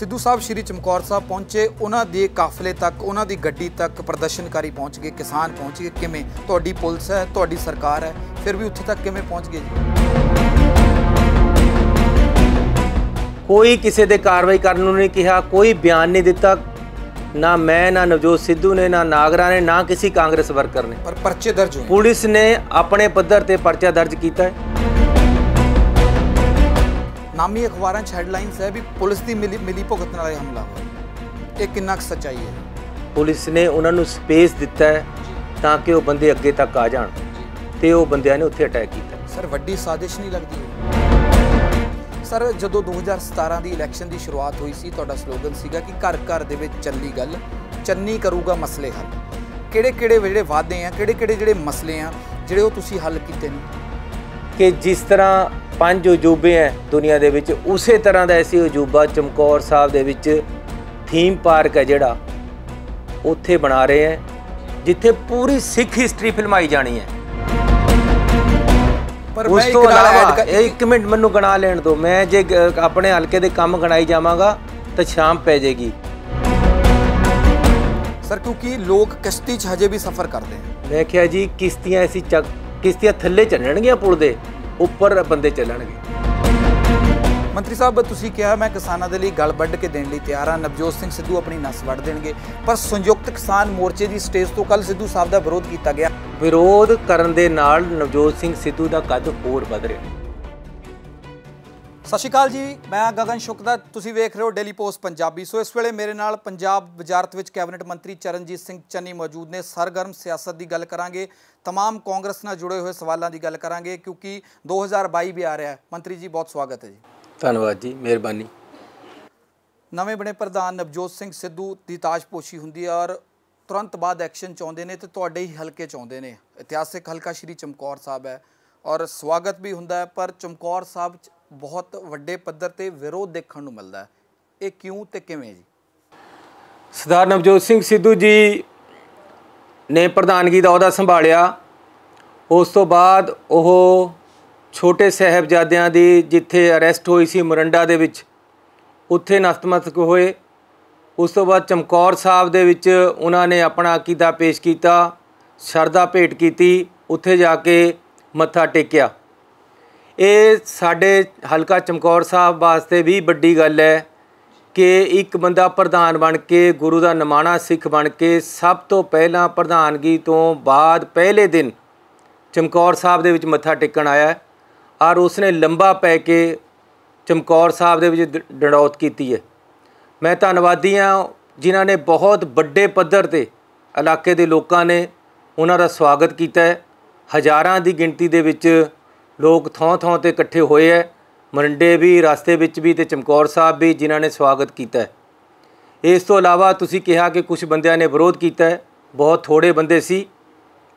ਸਿੱਧੂ ਸਾਹਿਬ ਸ਼੍ਰੀ ਚਮਕੌਰ ਸਾਹਿਬ ਪਹੁੰਚੇ ਉਹਨਾਂ ਦੇ ਕਾਫਲੇ ਤੱਕ ਉਹਨਾਂ ਦੀ ਗੱਡੀ ਤੱਕ ਪ੍ਰਦਰਸ਼ਨਕਾਰੀ ਪਹੁੰਚ ਗਏ ਕਿਸਾਨ ਪਹੁੰਚ ਗਏ ਕਿਵੇਂ ਤੁਹਾਡੀ ਪੁਲਿਸ ਹੈ ਤੁਹਾਡੀ ਸਰਕਾਰ ਹੈ ਫਿਰ ਵੀ ਉੱਥੇ ਤੱਕ ਕਿਵੇਂ ਪਹੁੰਚ ਗਏ ਜੀ ਕੋਈ ਕਿਸੇ ਦੇ ਕਾਰਵਾਈ ਕਰਨ ਨੂੰ ਨਹੀਂ ਕਿਹਾ ਕੋਈ ਬਿਆਨ ਨਹੀਂ ਦਿੱਤਾ ਨਾ ਮੈਂ ਨਾ ਨਵਜੋਤ ਸਿੱਧੂ ਨੇ ਨਾ ਨਾਗਰਾ ਨੇ ਨਾ ਕਿਸੇ ਕਾਂਗਰਸ ਵਰਕਰ ਨੇ ਪਰ ਪਰਚੇ ਦਰਜ ਹੋਏ ਪੁਲਿਸ ਨੇ ਆਪਣੇ ਪੱਧਰ ਤੇ ਪਰਚਾ ਦਰਜ ਕੀਤਾ ਹੈ ਨਾਮੀ ਅਖਬਾਰਾਂ 'ਚ ਹੈਡਲਾਈਨਸ ਹੈ ਵੀ ਪੁਲਿਸ ਦੀ ਮਿਲੀ ਮਿਲੀ ਭੁਗਤਣ ਵਾਲੇ ਹਮਲਾ ਹੋਇਆ ਇਹ ਕਿੰਨਾ ਕੁ ਸੱਚਾਈ ਹੈ ਪੁਲਿਸ ਨੇ ਉਹਨਾਂ ਨੂੰ ਸਪੇਸ ਦਿੱਤਾ ਤਾਂ ਕਿ ਉਹ ਬੰਦੇ ਅੱਗੇ ਤੱਕ ਆ ਜਾਣ ਤੇ ਉਹ ਬੰਦਿਆਂ ਨੇ ਉੱਥੇ ਅਟੈਕ ਕੀਤਾ ਸਰ ਵੱਡੀ ਸਾਜ਼ਿਸ਼ ਨਹੀਂ ਲੱਗਦੀ ਸਰ ਜਦੋਂ 2017 ਦੀ ਇਲੈਕਸ਼ਨ ਦੀ ਸ਼ੁਰੂਆਤ ਹੋਈ ਸੀ ਤੁਹਾਡਾ ਸਲੋਗਨ ਸੀਗਾ ਕਿ ਘਰ ਘਰ ਦੇ ਵਿੱਚ ਚੱਲੀ ਗੱਲ ਚੰਨੀ ਕਰੂਗਾ ਮਸਲੇ ਹੱਲ ਕਿਹੜੇ ਕਿਹੜੇ ਜਿਹੜੇ ਵਾਅਦੇ ਆ ਕਿਹੜੇ ਕਿਹੜੇ ਜਿਹੜੇ ਮਸਲੇ ਆ ਜਿਹੜੇ ਉਹ ਤੁਸੀਂ ਹੱਲ ਕੀਤੇ ਨੇ ਕਿ ਜਿਸ ਤਰ੍ਹਾਂ ਪੰਜ ਅਜੂਬੇ ਹੈ ਦੁਨੀਆ ਦੇ ਵਿੱਚ ਉਸੇ ਤਰ੍ਹਾਂ ਦਾ ਐਸੀ ਅਜੂਬਾ ਚਮਕੌਰ ਸਾਹਿਬ ਦੇ ਵਿੱਚ ਥੀਮ ਪਾਰਕ ਹੈ ਜਿਹੜਾ ਉੱਥੇ ਬਣਾ ਰਹੇ ਹੈ ਜਿੱਥੇ ਪੂਰੀ ਸਿੱਖ ਹਿਸਟਰੀ ਫਿਲਮਾਈ ਜਾਣੀ ਹੈ ਪਰ ਮੈਂ ਇੱਕ ਕਰ ਇੱਕ ਮਿੰਟ ਮੈਨੂੰ ਗਣਾ ਲੈਣ ਦਿਓ ਮੈਂ ਜੇ ਆਪਣੇ ਹਲਕੇ ਦੇ ਕੰਮ ਗਣਾਈ ਜਾਵਾਂਗਾ ਤਾਂ ਸ਼ਾਮ ਪੈ ਜਾਏਗੀ ਸਰ ਕਿਉਂਕਿ ਲੋਕ ਕਿਸ਼ਤੀ 'ਚ ਹਜੇ ਵੀ ਸਫਰ ਕਰਦੇ ਆ ਮੈਂ ਕਿਹਾ ਜੀ ਕਿਸ਼ਤੀਆਂ ਐਸੀ ਚੱਕ ਕਿਸ਼ਤੀਆਂ ਥੱਲੇ ਚੱਲਣਗੀਆਂ ਪੁਲ ਦੇ ਉੱਪਰ ਬੰਦੇ ਚੱਲਣਗੇ ਮੰਤਰੀ ਸਾਹਿਬ ਤੁਸੀਂ ਕਿਹਾ ਮੈਂ ਕਿਸਾਨਾਂ ਦੇ ਲਈ ਗੱਲ ਵੱਢ ਕੇ ਦੇਣ ਲਈ ਤਿਆਰ ਹਾਂ ਨਵਜੋਤ ਸਿੰਘ ਸਿੱਧੂ ਆਪਣੀ ਨਸ ਵੱਢ ਦੇਣਗੇ ਪਰ ਸੰਯੁਕਤ ਕਿਸਾਨ ਮੋਰਚੇ ਦੀ ਸਟੇਜ ਤੋਂ ਕੱਲ ਸਿੱਧੂ ਸਾਹਿਬ ਦਾ ਵਿਰੋਧ ਕੀਤਾ ਗਿਆ ਵਿਰੋਧ ਕਰਨ ਦੇ ਨਾਲ ਨਵਜੋਤ ਸਿੰਘ ਸਿੱਧੂ ਦਾ ਕੱਦ ਹੋਰ ਵੱਧ ਰਿਹਾ ਸਤਿ ਸ਼੍ਰੀ ਅਕਾਲ ਜੀ ਮੈਂ ਗਗਨ ਸ਼ੁਕਦਾ ਤੁਸੀਂ ਵੇਖ ਰਹੇ ਹੋ ਡੇਲੀ ਪੋਸਟ ਪੰਜਾਬੀ ਸੋ ਇਸ ਵੇਲੇ ਮੇਰੇ ਨਾਲ ਪੰਜਾਬ ਵਜ਼ਾਰਤ ਵਿੱਚ ਕੈਬਨਿਟ ਮੰਤਰੀ ਚਰਨਜੀਤ ਸਿੰਘ ਚੰਨੀ ਮੌਜੂਦ ਨੇ ਸਰਗਰਮ ਸਿਆਸਤ ਦੀ ਗੱਲ ਕਰਾਂਗੇ तमाम ਕਾਂਗਰਸ ਨਾਲ ਜੁੜੇ ਹੋਏ ਸਵਾਲਾਂ ਦੀ ਗੱਲ ਕਰਾਂਗੇ ਕਿਉਂਕਿ 2022 ਵੀ ਆ ਰਿਹਾ ਹੈ ਮੰਤਰੀ ਜੀ ਬਹੁਤ ਸਵਾਗਤ ਹੈ ਜੀ ਧੰਨਵਾਦ ਜੀ ਮਿਹਰਬਾਨੀ ਨਵੇਂ ਬਣੇ ਪ੍ਰਧਾਨ ਨਵਜੋਤ ਸਿੰਘ ਸਿੱਧੂ ਦੀ ਤਾਜਪੋਸ਼ੀ ਹੁੰਦੀ ਹੈ ਔਰ ਤੁਰੰਤ ਬਾਅਦ ਐਕਸ਼ਨ ਚਾਹੁੰਦੇ ਨੇ ਤੇ ਤੁਹਾਡੇ ਹੀ ਹਲਕੇ ਚਾਹੁੰਦੇ ਨੇ ਇਤਿਹਾਸਿਕ ਹਲਕਾ ਸ਼੍ਰੀ ਚਮਕੌਰ ਸਾਹਿਬ ਹੈ ਔਰ ਸਵਾਗਤ ਵੀ ਹੁੰਦਾ ਹੈ ਪਰ ਚਮਕੌਰ ਸਾਹਿਬ ਬਹੁਤ ਵੱਡੇ ਪੱਧਰ ਤੇ ਵਿਰੋਧ ਦੇਖਣ ਨੂੰ ਮਿਲਦਾ ਹੈ ਇਹ ਕਿਉਂ ਤੇ ਕਿਵੇਂ ਜੀ ਸਰਦਾਰ ਨਵਜੋਤ ਸਿੰਘ ਸਿੱਧੂ ਜੀ ਨੇ ਪ੍ਰਧਾਨਗੀ ਦਾ ਅਹੁਦਾ ਸੰਭਾਲਿਆ ਉਸ ਤੋਂ ਬਾਅਦ ਉਹ ਛੋਟੇ ਸਹਿਬਜ਼ਾਦਿਆਂ ਦੀ ਜਿੱਥੇ ਅਰੈਸਟ ਹੋਈ ਸੀ ਮਰੰਡਾ ਦੇ ਵਿੱਚ ਉੱਥੇ ਨਸਤਮਤਕ ਹੋਏ ਉਸ ਤੋਂ ਬਾਅਦ ਚਮਕੌਰ ਸਾਹਿਬ ਦੇ ਵਿੱਚ ਉਹਨਾਂ ਨੇ ਆਪਣਾ ਅਕੀਦਾ ਪੇਸ਼ ਕੀਤਾ ਸ਼ਰਦਾ ਭੇਟ ਕੀਤੀ ਉੱਥੇ ਜਾ ਕੇ ਮੱਥਾ ਟੇਕਿਆ ਇਹ ਸਾਡੇ ਹਲਕਾ ਚਮਕੌਰ ਸਾਹਿਬ ਵਾਸਤੇ ਵੀ ਵੱਡੀ ਗੱਲ ਹੈ ਕਿ ਇੱਕ ਬੰਦਾ ਪ੍ਰਧਾਨ ਬਣ ਕੇ ਗੁਰੂ ਦਾ ਨਿਮਾਣਾ ਸਿੱਖ ਬਣ ਕੇ ਸਭ ਤੋਂ ਪਹਿਲਾਂ ਪ੍ਰਧਾਨਗੀ ਤੋਂ ਬਾਅਦ ਪਹਿਲੇ ਦਿਨ ਚਮਕੌਰ ਸਾਹਿਬ ਦੇ ਵਿੱਚ ਮੱਥਾ ਟੇਕਣ ਆਇਆ ਔਰ ਉਸਨੇ ਲੰਬਾ ਪੈ ਕੇ ਚਮਕੌਰ ਸਾਹਿਬ ਦੇ ਵਿੱਚ ਡੰਡੌਤ ਕੀਤੀ ਹੈ ਮੈਂ ਧੰਨਵਾਦੀ ਹਾਂ ਜਿਨ੍ਹਾਂ ਨੇ ਬਹੁਤ ਵੱਡੇ ਪੱਧਰ ਤੇ ਇਲਾਕੇ ਦੇ ਲੋਕਾਂ ਨੇ ਉਹਨਾਂ ਦਾ ਸਵਾਗਤ ਕੀਤਾ ਹੈ ਹਜ਼ਾਰਾਂ ਦੀ ਗਿਣਤੀ ਦੇ ਵਿੱਚ ਲੋਕ ਥਾਂ ਥਾਂ ਤੇ ਇਕੱਠੇ ਹੋਏ ਐ ਮਰੰਡੇ ਵੀ ਰਸਤੇ ਵਿੱਚ ਵੀ ਤੇ ਚਮਕੌਰ ਸਾਹਿਬ ਵੀ ਜਿਨ੍ਹਾਂ ਨੇ ਸਵਾਗਤ ਕੀਤਾ ਇਸ ਤੋਂ ਇਲਾਵਾ ਤੁਸੀਂ ਕਿਹਾ ਕਿ ਕੁਝ ਬੰਦਿਆਂ ਨੇ ਵਿਰੋਧ ਕੀਤਾ ਬਹੁਤ ਥੋੜੇ ਬੰਦੇ ਸੀ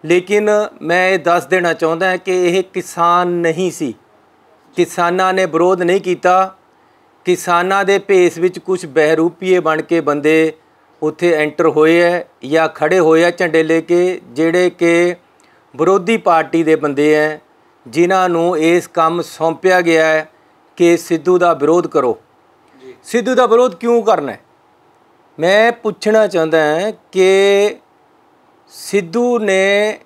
ਲੇਕਿਨ ਮੈਂ ਇਹ ਦੱਸ ਦੇਣਾ ਚਾਹੁੰਦਾ ਕਿ ਇਹ ਕਿਸਾਨ ਨਹੀਂ ਸੀ ਕਿਸਾਨਾਂ ਨੇ ਵਿਰੋਧ ਨਹੀਂ ਕੀਤਾ ਕਿਸਾਨਾਂ ਦੇ ਭੇਸ ਵਿੱਚ ਕੁਝ ਬਹਿਰੂਪੀਏ ਬਣ ਕੇ ਬੰਦੇ ਉੱਥੇ ਐਂਟਰ ਹੋਏ ਐ ਜਾਂ ਖੜੇ ਹੋਏ ਐ ਝੰਡੇ ਲੈ ਕੇ ਜਿਹੜੇ ਕਿ ਵਿਰੋਧੀ ਪਾਰਟੀ ਦੇ ਬੰਦੇ ਐ ਜਿਨ੍ਹਾਂ ਨੂੰ ਇਸ ਕੰਮ ਸੌਂਪਿਆ ਗਿਆ ਹੈ ਕਿ ਸਿੱਧੂ ਦਾ ਵਿਰੋਧ ਕਰੋ ਜੀ ਸਿੱਧੂ ਦਾ ਵਿਰੋਧ ਕਿਉਂ ਕਰਨਾ ਮੈਂ ਪੁੱਛਣਾ ਚਾਹੁੰਦਾ ਹਾਂ ਕਿ ਸਿੱਧੂ ਨੇ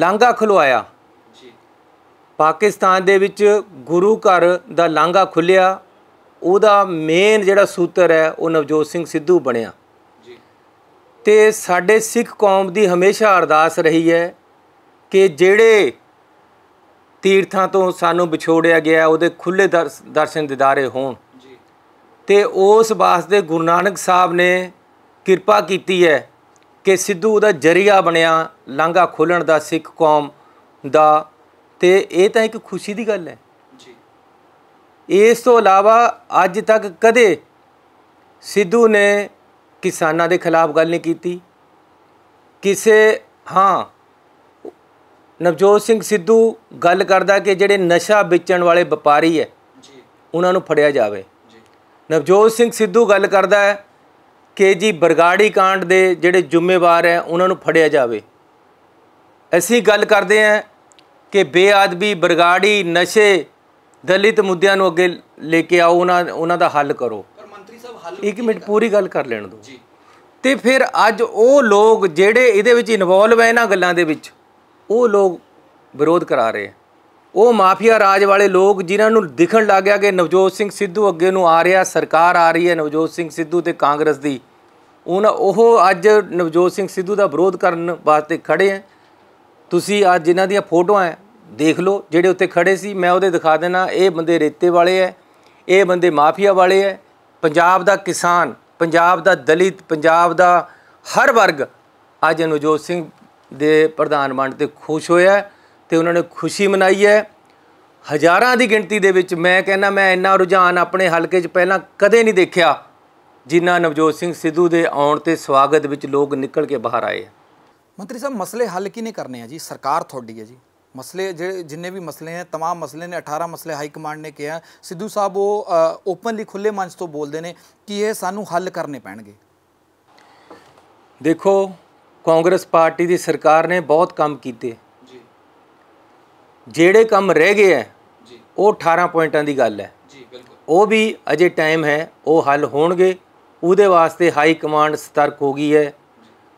ਖਲਵਾਇਆ ਖੁਲਵਾਇਆ ਪਾਕਿਸਤਾਨ ਦੇ ਵਿੱਚ ਗੁਰੂ ਘਰ ਦਾ ਲਾਂਗਾ ਖੁੱਲਿਆ ਉਹਦਾ ਮੇਨ ਜਿਹੜਾ ਸੂਤਰ ਹੈ ਉਹ ਨਵਜੋਤ ਸਿੰਘ ਸਿੱਧੂ ਬਣਿਆ ਜੀ ਤੇ ਸਾਡੇ ਸਿੱਖ ਕੌਮ ਦੀ ਹਮੇਸ਼ਾ ਅਰਦਾਸ ਰਹੀ ਹੈ ਕਿ ਜਿਹੜੇ ਤੀਰਥਾਂ ਤੋਂ ਸਾਨੂੰ ਵਿਛੋੜਿਆ ਗਿਆ ਉਹਦੇ ਖੁੱਲੇ ਦਰਸ਼ਨ ਦਿਦਾਰੇ ਹੋਣ ਤੇ ਉਸ ਵਾਸਤੇ ਗੁਰੂ ਨਾਨਕ ਸਾਹਿਬ ਨੇ ਕਿਰਪਾ ਕੀਤੀ ਹੈ ਕਿ ਸਿੱਧੂ ਦਾ ਜਰੀਆ ਬਣਿਆ ਲਾਂਗਾ ਖੋਲਣ ਦਾ ਸਿੱਖ ਕੌਮ ਦਾ ਤੇ ਇਹ ਤਾਂ ਇੱਕ ਖੁਸ਼ੀ ਦੀ ਗੱਲ ਹੈ ਜੀ ਇਸ ਤੋਂ ਇਲਾਵਾ ਅੱਜ ਤੱਕ ਕਦੇ ਸਿੱਧੂ ਨੇ ਕਿਸਾਨਾਂ ਦੇ ਖਿਲਾਫ ਗੱਲ ਨਹੀਂ ਕੀਤੀ ਕਿਸੇ ਹਾਂ ਨਵਜੋਤ ਸਿੰਘ ਸਿੱਧੂ ਗੱਲ ਕਰਦਾ ਕਿ ਜਿਹੜੇ ਨਸ਼ਾ ਵੇਚਣ ਵਾਲੇ ਵਪਾਰੀ ਹੈ ਜੀ ਉਹਨਾਂ ਨੂੰ ਫੜਿਆ ਜਾਵੇ ਜੀ ਨਵਜੋਤ ਸਿੰਘ ਸਿੱਧੂ ਗੱਲ ਕਰਦਾ ਹੈ ਕਿ ਜੀ ਬਰਗਾੜੀ ਕਾਂਡ ਦੇ ਜਿਹੜੇ ਜ਼ਿੰਮੇਵਾਰ ਹੈ ਉਹਨਾਂ ਨੂੰ ਫੜਿਆ ਜਾਵੇ ਅਸੀਂ ਗੱਲ ਕਰਦੇ ਹਾਂ ਕਿ ਬੇਆਦਬੀ ਬਰਗਾੜੀ ਨਸ਼ੇ ਦਲਿਤ ਮੁੱਦਿਆਂ ਨੂੰ ਅੱਗੇ ਲੈ ਕੇ ਆਓ ਉਹਨਾਂ ਉਹਨਾਂ ਦਾ ਹੱਲ ਕਰੋ ਪਰ ਮੰਤਰੀ ਸਾਹਿਬ ਹੱਲ ਇੱਕ ਮਿੰਟ ਪੂਰੀ ਗੱਲ ਕਰ ਲੈਣ ਦਿਓ ਜੀ ਤੇ ਫਿਰ ਅੱਜ ਉਹ ਲੋਕ ਜਿਹੜੇ ਇਹਦੇ ਵਿੱਚ ਇਨਵੋਲਵ ਹੈ ਇਹਨਾਂ ਗੱਲਾਂ ਦੇ ਵਿੱਚ ਉਹ ਲੋਕ ਵਿਰੋਧ ਕਰਾ ਰਹੇ ਉਹ ਮਾਫੀਆ ਰਾਜ ਵਾਲੇ ਲੋਕ ਜਿਨ੍ਹਾਂ ਨੂੰ ਦਿਖਣ ਲੱਗ ਗਿਆ ਕਿ ਨਵਜੋਤ ਸਿੰਘ ਸਿੱਧੂ ਅੱਗੇ ਨੂੰ ਆ ਰਿਹਾ ਸਰਕਾਰ ਆ ਰਹੀ ਹੈ ਨਵਜੋਤ ਸਿੰਘ ਸਿੱਧੂ ਤੇ ਕਾਂਗਰਸ ਦੀ ਉਹਨਾਂ ਉਹ ਅੱਜ ਨਵਜੋਤ ਸਿੰਘ ਸਿੱਧੂ ਦਾ ਵਿਰੋਧ ਕਰਨ ਵਾਸਤੇ ਖੜੇ ਆ ਤੁਸੀਂ ਅੱਜ ਜਿਨ੍ਹਾਂ ਦੀਆਂ ਫੋਟੋਆਂ ਹੈ ਦੇਖ ਲਓ ਜਿਹੜੇ ਉੱਤੇ ਖੜੇ ਸੀ ਮੈਂ ਉਹਦੇ ਦਿਖਾ ਦੇਣਾ ਇਹ ਬੰਦੇ ਰੇਤੇ ਵਾਲੇ ਐ ਇਹ ਬੰਦੇ ਮਾਫੀਆ ਵਾਲੇ ਐ ਪੰਜਾਬ ਦਾ ਕਿਸਾਨ ਪੰਜਾਬ ਦਾ ਦਲਿਤ ਪੰਜਾਬ ਦਾ ਹਰ ਵਰਗ ਅੱਜ ਨਵਜੋਤ ਸਿੰਘ ਦੇ ਪ੍ਰਧਾਨ ਮੰਡ ਤੇ ਖੁਸ਼ ਹੋਇਆ ਤੇ ਉਹਨਾਂ ਨੇ ਖੁਸ਼ੀ ਮਨਾਈ ਹੈ ਹਜ਼ਾਰਾਂ ਦੀ ਗਿਣਤੀ ਦੇ ਵਿੱਚ ਮੈਂ ਕਹਿੰਦਾ ਮੈਂ ਇੰਨਾ ਰੁਝਾਨ ਆਪਣੇ ਹਲਕੇ 'ਚ ਪਹਿਲਾਂ ਕਦੇ ਨਹੀਂ ਦੇਖਿਆ ਜਿੰਨਾ ਨਵਜੋਤ ਸਿੰਘ ਸਿੱਧੂ ਦੇ ਆਉਣ ਤੇ ਸਵਾਗਤ ਵਿੱਚ ਲੋਕ ਨਿਕਲ ਕੇ ਬਾਹਰ ਆਏ ਮੰਤਰੀ ਸਾਹਿਬ ਮਸਲੇ ਹੱਲ ਨਹੀਂ ਕਰਨੇ ਆ ਜੀ ਸਰਕਾਰ ਤੁਹਾਡੀ ਹੈ ਜੀ ਮਸਲੇ ਜਿਹੜੇ ਜਿੰਨੇ ਵੀ ਮਸਲੇ ਹੈ तमाम ਮਸਲੇ ਨੇ 18 ਮਸਲੇ ਹਾਈ ਕਮਾਂਡ ਨੇ ਕਿਹਾ ਸਿੱਧੂ ਸਾਹਿਬ ਉਹ ਓਪਨਲੀ ਖੁੱਲੇ ਮੰਚ ਤੋਂ ਬੋਲਦੇ ਨੇ ਕਿ ਇਹ ਸਾਨੂੰ ਹੱਲ ਕਰਨੇ ਪੈਣਗੇ ਦੇਖੋ ਕਾਂਗਰਸ ਪਾਰਟੀ ਦੀ ਸਰਕਾਰ ਨੇ ਬਹੁਤ ਕੰਮ ਕੀਤੇ ਜੀ ਜਿਹੜੇ ਕੰਮ ਰਹਿ ਗਏ ਹੈ ਜੀ ਉਹ 18 ਪੁਆਇੰਟਾਂ ਦੀ ਗੱਲ ਹੈ ਜੀ ਬਿਲਕੁਲ ਉਹ ਵੀ ਅਜੇ ਟਾਈਮ ਹੈ ਉਹ ਹੱਲ ਹੋਣਗੇ ਉਹਦੇ ਵਾਸਤੇ ਹਾਈ ਕਮਾਂਡ ਸਤਰਕ ਹੋ ਗਈ ਹੈ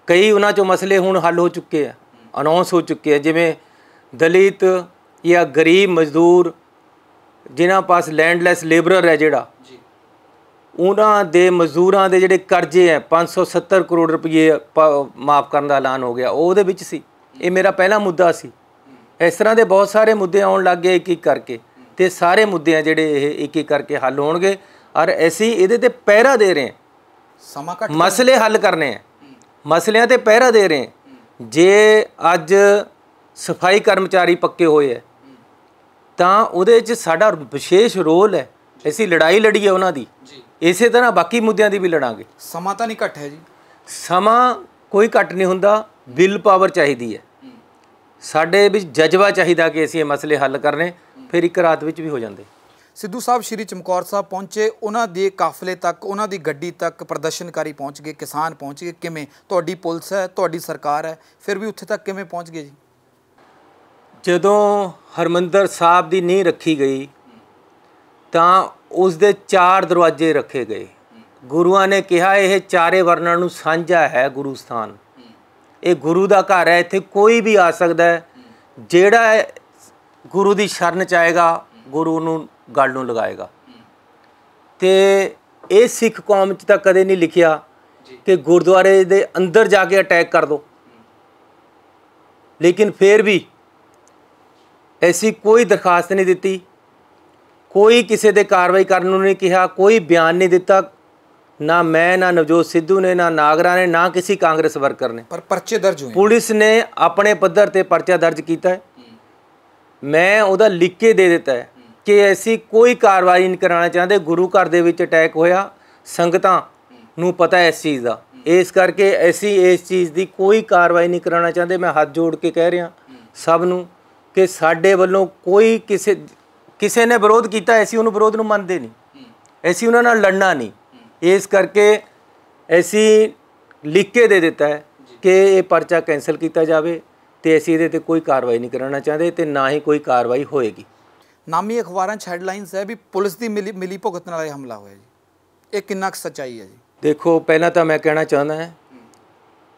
ਕਈ ਉਹਨਾਂ ਚੋਂ ਮਸਲੇ ਹੁਣ ਹੱਲ ਹੋ ਚੁੱਕੇ ਆ ਅਨਾਉਂਸ ਹੋ ਚੁੱਕੇ ਆ ਜਿਵੇਂ ਦਲਿਤ ਜਾਂ ਗਰੀਬ ਮਜ਼ਦੂਰ ਜਿਨ੍ਹਾਂ ਪਾਸ ਲੈਂਡਲੈਸ ਲੇਬਰਰ ਹੈ ਜਿਹੜਾ ਉਹਨਾਂ ਦੇ ਮਜ਼ਦੂਰਾਂ ਦੇ ਜਿਹੜੇ ਕਰਜ਼ੇ ਹੈ 570 ਕਰੋੜ ਰੁਪਏ ਮਾਫ ਕਰਨ ਦਾ ਐਲਾਨ ਹੋ ਗਿਆ ਉਹ ਉਹਦੇ ਵਿੱਚ ਸੀ ਇਹ ਮੇਰਾ ਪਹਿਲਾ ਮੁੱਦਾ ਸੀ ਇਸ ਤਰ੍ਹਾਂ ਦੇ ਬਹੁਤ ਸਾਰੇ ਮੁੱਦੇ ਆਉਣ ਲੱਗ ਗਏ ਇੱਕ ਇੱਕ ਕਰਕੇ ਤੇ ਸਾਰੇ ਮੁੱਦੇ ਆ ਜਿਹੜੇ ਇਹ ਇੱਕ ਇੱਕ ਕਰਕੇ ਹੱਲ ਹੋਣਗੇ ਔਰ ਐਸੀ ਇਹਦੇ ਤੇ ਪਹਿਰਾ ਦੇ ਰਹੇ ਸਮਾਂ ਘੱਟ ਮਸਲੇ ਹੱਲ ਕਰਨੇ ਆ ਮਸਲਿਆਂ ਤੇ ਪਹਿਰਾ ਦੇ ਰਹੇ ਜੇ ਅੱਜ ਸਫਾਈ ਕਰਮਚਾਰੀ ਪੱਕੇ ਹੋਏ ਐ ਤਾਂ ਉਹਦੇ ਵਿੱਚ ਸਾਡਾ ਵਿਸ਼ੇਸ਼ ਰੋਲ ਹੈ ਐਸੀ ਲੜਾਈ ਲੜੀਏ ਉਹਨਾਂ ਦੀ ਜੀ ਇਸੇ ਤਰ੍ਹਾਂ ਬਾਕੀ ਮੁੱਦਿਆਂ ਦੀ ਵੀ ਲੜਾਂਗੇ ਸਮਾਂ ਤਾਂ ਨਹੀਂ ਘੱਟ ਹੈ ਜੀ ਸਮਾਂ ਕੋਈ ਘੱਟ ਨਹੀਂ ਹੁੰਦਾ ਵਿਲ ਪਾਵਰ ਚਾਹੀਦੀ ਹੈ ਸਾਡੇ ਵਿੱਚ ਜਜ਼ਬਾ ਚਾਹੀਦਾ ਕਿ ਅਸੀਂ ਇਹ ਮਸਲੇ ਹੱਲ ਕਰਨੇ ਫਿਰ ਇੱਕ ਰਾਤ ਵਿੱਚ ਵੀ ਹੋ ਜਾਂਦੇ ਸਿੱਧੂ ਸਾਹਿਬ ਸ਼੍ਰੀ ਚਮਕੌਰ ਸਾਹਿਬ ਪਹੁੰਚੇ ਉਹਨਾਂ ਦੇ ਕਾਫਲੇ ਤੱਕ ਉਹਨਾਂ ਦੀ ਗੱਡੀ ਤੱਕ ਪ੍ਰਦਰਸ਼ਨਕਾਰੀ ਪਹੁੰਚ ਗਏ ਕਿਸਾਨ ਪਹੁੰਚ ਗਏ ਕਿਵੇਂ ਤੁਹਾਡੀ ਪੁਲਿਸ ਹੈ ਤੁਹਾਡੀ ਸਰਕਾਰ ਹੈ ਫਿਰ ਵੀ ਉੱਥੇ ਤੱਕ ਕਿਵੇਂ ਪਹੁੰਚ ਗਏ ਜੀ ਜਦੋਂ ਹਰਮੰਦਰ ਸਾਹਿਬ ਦੀ ਨੀਂਹ ਰੱਖੀ ਗਈ ਤਾਂ ਉਸ ਦੇ ਚਾਰ ਦਰਵਾਜ਼ੇ ਰੱਖੇ ਗਏ ਗੁਰੂਆਂ ਨੇ ਕਿਹਾ ਇਹ ਚਾਰੇ ਵਰਨਾਂ ਨੂੰ ਸਾਂਝਾ ਹੈ ਗੁਰੂ ਸਥਾਨ ਇਹ ਗੁਰੂ ਦਾ ਘਰ ਹੈ ਇੱਥੇ ਕੋਈ ਵੀ ਆ ਸਕਦਾ ਹੈ ਜਿਹੜਾ ਗੁਰੂ ਦੀ ਸ਼ਰਨ ਚ ਆਏਗਾ ਗੁਰੂ ਨੂੰ ਗੱਲ ਨੂੰ ਲਗਾਏਗਾ ਤੇ ਇਹ ਸਿੱਖ ਕੌਮ 'ਚ ਤਾਂ ਕਦੇ ਨਹੀਂ ਲਿਖਿਆ ਕਿ ਗੁਰਦੁਆਰੇ ਦੇ ਅੰਦਰ ਜਾ ਕੇ ਅਟੈਕ ਕਰ ਦੋ ਲੇਕਿਨ ਫੇਰ ਵੀ ਐਸੀ ਕੋਈ ਦਰਖਾਸਤ ਨਹੀਂ ਦਿੱਤੀ ਕੋਈ ਕਿਸੇ ਦੇ ਕਾਰਵਾਈ ਕਰਨ ਨੂੰ ਨਹੀਂ ਕਿਹਾ ਕੋਈ ਬਿਆਨ ਨਹੀਂ ਦਿੱਤਾ ਨਾ ਮੈਂ ਨਾ ਨਵਜੋਤ ਸਿੱਧੂ ਨੇ ਨਾ ਨਾਗਰਾ ਨੇ ਨਾ ਕਿਸੇ ਕਾਂਗਰਸ ਵਰਕਰ ਨੇ ਪਰ ਪਰਚੇ ਦਰਜ ਹੋਏ ਪੁਲਿਸ ਨੇ ਆਪਣੇ ਪੱਧਰ ਤੇ ਪਰਚਾ ਦਰਜ ਕੀਤਾ ਹੈ ਮੈਂ ਉਹਦਾ ਲਿਖ ਕੇ ਦੇ ਦਿੱਤਾ ਹੈ ਕਿ ਐਸੀ ਕੋਈ ਕਾਰਵਾਈ ਨਹੀਂ ਕਰਾਉਣਾ ਚਾਹੁੰਦੇ ਗੁਰੂ ਘਰ ਦੇ ਵਿੱਚ ਅਟੈਕ ਹੋਇਆ ਸੰਗਤਾਂ ਨੂੰ ਪਤਾ ਐ ਇਸ ਚੀਜ਼ ਦਾ ਇਸ ਕਰਕੇ ਐਸੀ ਇਸ ਚੀਜ਼ ਦੀ ਕੋਈ ਕਾਰਵਾਈ ਨਹੀਂ ਕਰਾਉਣਾ ਚਾਹੁੰਦੇ ਮੈਂ ਹੱਥ ਜੋੜ ਕੇ ਕਹਿ ਰਿਹਾ ਸਭ ਨੂੰ ਕਿ ਸਾਡੇ ਵੱਲੋਂ ਕੋਈ ਕਿਸੇ ਕਿਸੇ ਨੇ ਵਿਰੋਧ ਕੀਤਾ ਐਸੀ ਉਹਨੂੰ ਵਿਰੋਧ ਨੂੰ ਮੰਨਦੇ ਨਹੀਂ ਐਸੀ ਉਹਨਾਂ ਨਾਲ ਲੜਨਾ ਨਹੀਂ ਇਸ ਕਰਕੇ ਐਸੀ ਲਿਖ ਕੇ ਦੇ ਦਿੱਤਾ ਹੈ ਕਿ ਇਹ ਪਰਚਾ ਕੈਨਸਲ ਕੀਤਾ ਜਾਵੇ ਤੇ ਐਸੀ ਇਹਦੇ ਤੇ ਕੋਈ ਕਾਰਵਾਈ ਨਹੀਂ ਕਰਨਾ ਚਾਹੁੰਦੇ ਤੇ ਨਾ ਹੀ ਕੋਈ ਕਾਰਵਾਈ ਹੋਏਗੀ ਨਾਮੀ ਅਖਬਾਰਾਂ 'ਚ ਹੈਡਲਾਈਨਸ ਹੈ ਵੀ ਪੁਲਿਸ ਦੀ ਮਿਲੀ ਮਿਲੀ ਭੁਗਤਣ ਇਹ ਹਮਲਾ ਹੋਇਆ ਜੀ ਇਹ ਕਿੰਨਾ ਕੁ ਸੱਚਾਈ ਹੈ ਜੀ ਦੇਖੋ ਪਹਿਲਾਂ ਤਾਂ ਮੈਂ ਕਹਿਣਾ ਚਾਹੁੰਦਾ ਹਾਂ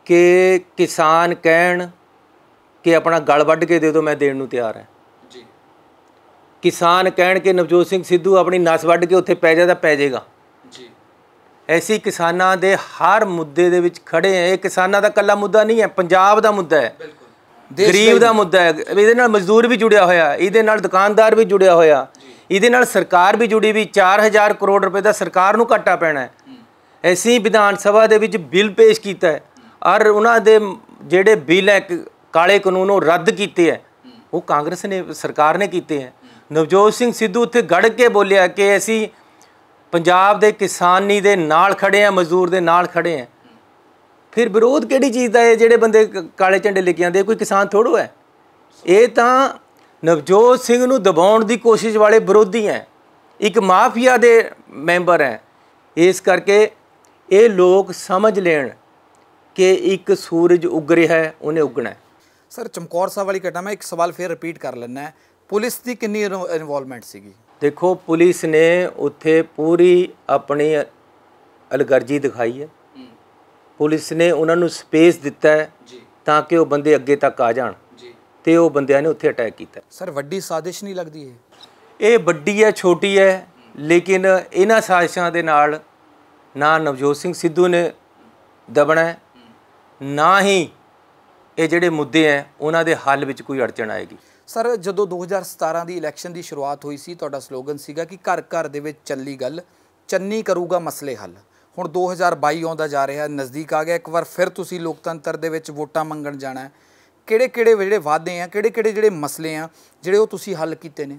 ਕਿ ਕਿਸਾਨ ਕਹਿਣ ਕਿ ਆਪਣਾ ਗਲ ਵੱਢ ਕੇ ਦੇ ਦਿਓ ਮੈਂ ਦੇਣ ਨੂੰ ਤਿਆਰ ਹਾਂ ਕਿਸਾਨ ਕਹਿਣ ਕਿ ਨਵਜੋਤ ਸਿੰਘ ਸਿੱਧੂ ਆਪਣੀ ਨਸ ਵੱਢ ਕੇ ਉੱਥੇ ਪੈ ਜਾਦਾ ਪੈ ਜਾਏਗਾ ਜੀ ਐਸੀ ਕਿਸਾਨਾਂ ਦੇ ਹਰ ਮੁੱਦੇ ਦੇ ਵਿੱਚ ਖੜੇ ਆ ਇਹ ਕਿਸਾਨਾਂ ਦਾ ਕੱਲਾ ਮੁੱਦਾ ਨਹੀਂ ਹੈ ਪੰਜਾਬ ਦਾ ਮੁੱਦਾ ਹੈ ਗਰੀਬ ਦਾ ਮੁੱਦਾ ਹੈ ਇਹਦੇ ਨਾਲ ਮਜ਼ਦੂਰ ਵੀ ਜੁੜਿਆ ਹੋਇਆ ਇਹਦੇ ਨਾਲ ਦੁਕਾਨਦਾਰ ਵੀ ਜੁੜਿਆ ਹੋਇਆ ਇਹਦੇ ਨਾਲ ਸਰਕਾਰ ਵੀ ਜੁੜੀ ਵੀ 4000 ਕਰੋੜ ਰੁਪਏ ਦਾ ਸਰਕਾਰ ਨੂੰ ਘਾਟਾ ਪੈਣਾ ਹੈ ਐਸੀ ਵਿਧਾਨ ਸਭਾ ਦੇ ਵਿੱਚ ਬਿੱਲ ਪੇਸ਼ ਕੀਤਾ ਹੈ ਔਰ ਉਹਨਾਂ ਦੇ ਜਿਹੜੇ ਬਿੱਲ ਹੈ ਕਾਲੇ ਕਾਨੂੰਨ ਉਹ ਰੱਦ ਕੀਤੇ ਹੈ ਉਹ ਕਾਂਗਰਸ ਨੇ ਸਰਕਾਰ ਨੇ ਕੀਤੇ ਹੈ ਨਵਜੋਤ ਸਿੰਘ ਸਿੱਧੂ ਉੱਥੇ ਗੜ ਕੇ ਬੋਲਿਆ ਕਿ ਅਸੀਂ ਪੰਜਾਬ ਦੇ ਕਿਸਾਨੀ ਦੇ ਨਾਲ ਖੜੇ ਆ ਮਜ਼ਦੂਰ ਦੇ ਨਾਲ ਖੜੇ ਆ ਫਿਰ ਵਿਰੋਧ ਕਿਹੜੀ ਚੀਜ਼ ਦਾ ਹੈ ਜਿਹੜੇ ਬੰਦੇ ਕਾਲੇ ਝੰਡੇ ਲੈ ਕੇ ਆਂਦੇ ਕੋਈ ਕਿਸਾਨ ਥੋੜੋ ਹੈ ਇਹ ਤਾਂ ਨਵਜੋਤ ਸਿੰਘ ਨੂੰ ਦਬਾਉਣ ਦੀ ਕੋਸ਼ਿਸ਼ ਵਾਲੇ ਵਿਰੋਧੀ ਹੈ ਇੱਕ ਮਾਫੀਆ ਦੇ ਮੈਂਬਰ ਹੈ ਇਸ ਕਰਕੇ ਇਹ ਲੋਕ ਸਮਝ ਲੈਣ ਕਿ ਇੱਕ ਸੂਰਜ ਉੱਗ ਰਿਹਾ ਹੈ ਉਹਨੇ ਉੱਗਣਾ ਸਰ ਚਮਕੌਰ ਸਾਹਿਬ ਵਾਲੀ ਘਟਨਾ ਮੈਂ ਇੱਕ ਸਵਾਲ ਫੇਰ ਰਿਪੀਟ ਕਰ ਲੈਣਾ ਹੈ ਪੁਲਿਸ ਦੀ ਕਿੰਨੀ ਇਨਵੋਲਵਮੈਂਟ ਸੀਗੀ ਦੇਖੋ ਪੁਲਿਸ ਨੇ ਉੱਥੇ ਪੂਰੀ ਆਪਣੀ ਅਲਗਰਜੀ ਦਿਖਾਈ ਹੈ ਪੁਲਿਸ ਨੇ ਉਹਨਾਂ ਨੂੰ ਸਪੇਸ ਦਿੱਤਾ ਹੈ ਤਾਂ ਕਿ ਉਹ ਬੰਦੇ ਅੱਗੇ ਤੱਕ ਆ ਜਾਣ ਤੇ ਉਹ ਬੰਦਿਆਂ ਨੇ ਉੱਥੇ ਅਟੈਕ ਕੀਤਾ ਸਰ ਵੱਡੀ ਸਾਜ਼ਿਸ਼ ਨਹੀਂ ਲੱਗਦੀ ਇਹ ਇਹ ਵੱਡੀ ਹੈ ਛੋਟੀ ਹੈ ਲੇਕਿਨ ਇਹਨਾਂ ਸਾਜ਼ਿਸ਼ਾਂ ਦੇ ਨਾਲ ਨਾ ਨਵਜੋਤ ਸਿੰਘ ਸਿੱਧੂ ਨੇ ਦਬਣਾ ਨਾ ਹੀ ਇਹ ਜਿਹੜੇ ਮੁੱਦੇ ਆ ਉਹਨਾਂ ਦੇ ਹੱਲ ਵਿੱਚ ਕੋਈ ਅੜਚਣ ਆਏਗੀ ਸਰ ਜਦੋਂ 2017 ਦੀ ਇਲੈਕਸ਼ਨ ਦੀ ਸ਼ੁਰੂਆਤ ਹੋਈ ਸੀ ਤੁਹਾਡਾ ਸਲੋਗਨ ਸੀਗਾ ਕਿ ਘਰ ਘਰ ਦੇ ਵਿੱਚ ਚੱਲੀ ਗੱਲ ਚੰਨੀ ਕਰੂਗਾ ਮਸਲੇ ਹੱਲ ਹੁਣ 2022 ਆਉਂਦਾ ਜਾ ਰਿਹਾ ਨਜ਼ਦੀਕ ਆ ਗਿਆ ਇੱਕ ਵਾਰ ਫਿਰ ਤੁਸੀਂ ਲੋਕਤੰਤਰ ਦੇ ਵਿੱਚ ਵੋਟਾਂ ਮੰਗਣ ਜਾਣਾ ਕਿਹੜੇ ਕਿਹੜੇ ਜਿਹੜੇ ਵਾਅਦੇ ਆ ਕਿਹੜੇ ਕਿਹੜੇ ਜਿਹੜੇ ਮਸਲੇ ਆ ਜਿਹੜੇ ਉਹ ਤੁਸੀਂ ਹੱਲ ਕੀਤੇ ਨੇ